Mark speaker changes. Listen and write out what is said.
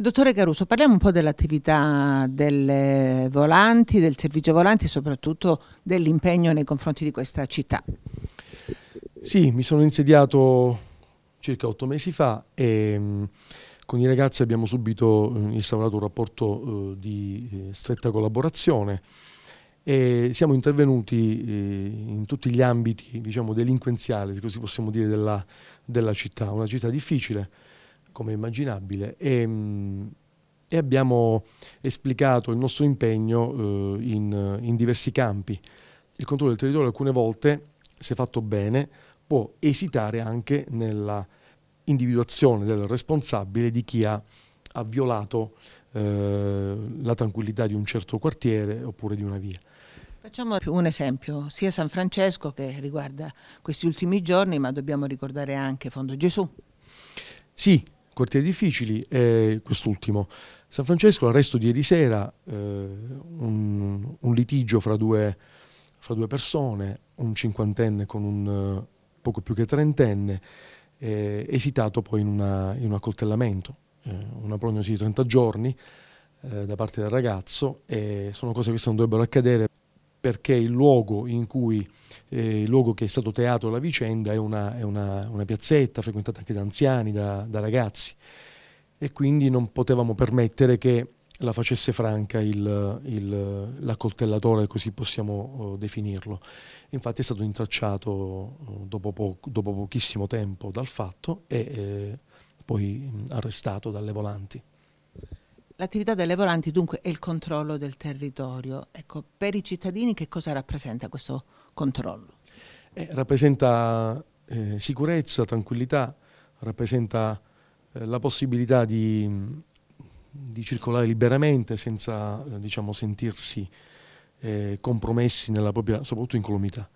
Speaker 1: Dottore Caruso, parliamo un po' dell'attività del volanti, del servizio volanti e soprattutto dell'impegno nei confronti di questa città.
Speaker 2: Sì, mi sono insediato circa otto mesi fa e mm, con i ragazzi abbiamo subito mm, instaurato un rapporto eh, di eh, stretta collaborazione e siamo intervenuti eh, in tutti gli ambiti diciamo, delinquenziali, così possiamo dire, della, della città, una città difficile come immaginabile, e, mm, e abbiamo esplicato il nostro impegno eh, in, in, diversi campi. Il controllo del territorio alcune volte, se fatto bene, può esitare anche nella individuazione del responsabile di chi ha, ha violato eh, la tranquillità di un certo quartiere oppure di una via.
Speaker 1: Facciamo un esempio, sia San Francesco che riguarda questi ultimi giorni, ma dobbiamo ricordare anche Fondo Gesù.
Speaker 2: Sì, quartieri difficili e quest'ultimo. San Francesco, l'arresto di ieri sera, eh, un, un, litigio fra due, fra due, persone, un cinquantenne con un eh, poco più che trentenne, eh, esitato poi in, una, in un accoltellamento, eh, una prognosi di 30 giorni eh, da parte del ragazzo e sono cose che non dovrebbero accadere perché il luogo, cui, eh, il luogo che è stato teatro alla vicenda è una, è una, una piazzetta frequentata anche da anziani, da, da, ragazzi e quindi non potevamo permettere che la facesse franca il, il, l'accoltellatore, così possiamo uh, definirlo. Infatti è stato intracciato uh, dopo, po- dopo, pochissimo tempo dal fatto e eh, poi arrestato dalle volanti.
Speaker 1: L'attività delle volanti dunque è il controllo del territorio. Ecco, per i cittadini che cosa rappresenta questo controllo?
Speaker 2: Eh, rappresenta eh, sicurezza, tranquillità, rappresenta eh, la possibilità di, di, circolare liberamente senza eh, diciamo, sentirsi eh, compromessi nella propria, soprattutto incolumità.